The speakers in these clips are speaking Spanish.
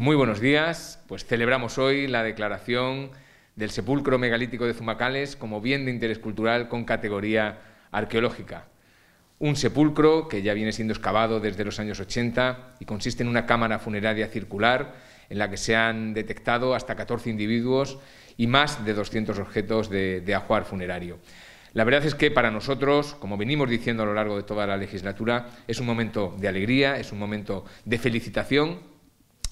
Muy buenos días, pues celebramos hoy la declaración del sepulcro megalítico de Zumacales como bien de interés cultural con categoría arqueológica. Un sepulcro que ya viene siendo excavado desde los años 80 y consiste en una cámara funeraria circular en la que se han detectado hasta 14 individuos y más de 200 objetos de, de ajuar funerario. La verdad es que para nosotros, como venimos diciendo a lo largo de toda la legislatura, es un momento de alegría, es un momento de felicitación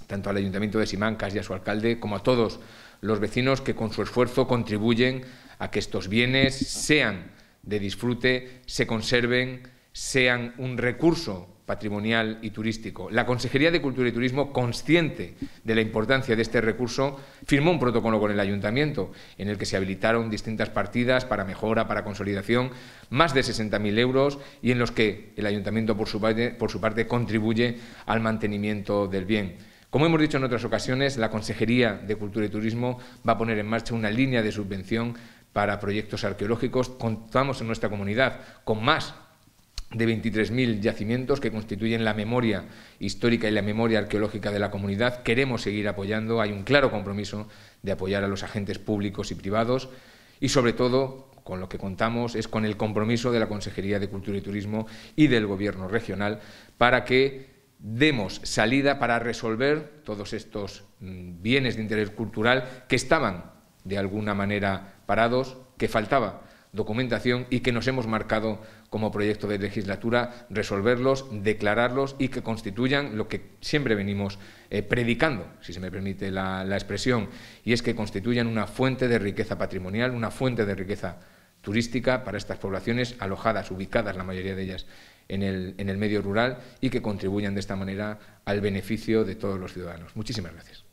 tanto al Ayuntamiento de Simancas y a su alcalde, como a todos los vecinos que con su esfuerzo contribuyen a que estos bienes sean de disfrute, se conserven, sean un recurso patrimonial y turístico. La Consejería de Cultura y Turismo, consciente de la importancia de este recurso, firmó un protocolo con el Ayuntamiento en el que se habilitaron distintas partidas para mejora, para consolidación, más de 60.000 euros y en los que el Ayuntamiento, por su, parte, por su parte, contribuye al mantenimiento del bien. Como hemos dicho en otras ocasiones, la Consejería de Cultura y Turismo va a poner en marcha una línea de subvención para proyectos arqueológicos. Contamos en nuestra comunidad con más de 23.000 yacimientos que constituyen la memoria histórica y la memoria arqueológica de la comunidad. Queremos seguir apoyando, hay un claro compromiso de apoyar a los agentes públicos y privados y, sobre todo, con lo que contamos es con el compromiso de la Consejería de Cultura y Turismo y del Gobierno regional para que demos salida para resolver todos estos mm, bienes de interés cultural que estaban de alguna manera parados, que faltaba documentación y que nos hemos marcado como proyecto de legislatura resolverlos, declararlos y que constituyan lo que siempre venimos eh, predicando, si se me permite la, la expresión, y es que constituyan una fuente de riqueza patrimonial, una fuente de riqueza turística para estas poblaciones alojadas, ubicadas la mayoría de ellas en el, en el medio rural y que contribuyan de esta manera al beneficio de todos los ciudadanos. Muchísimas gracias.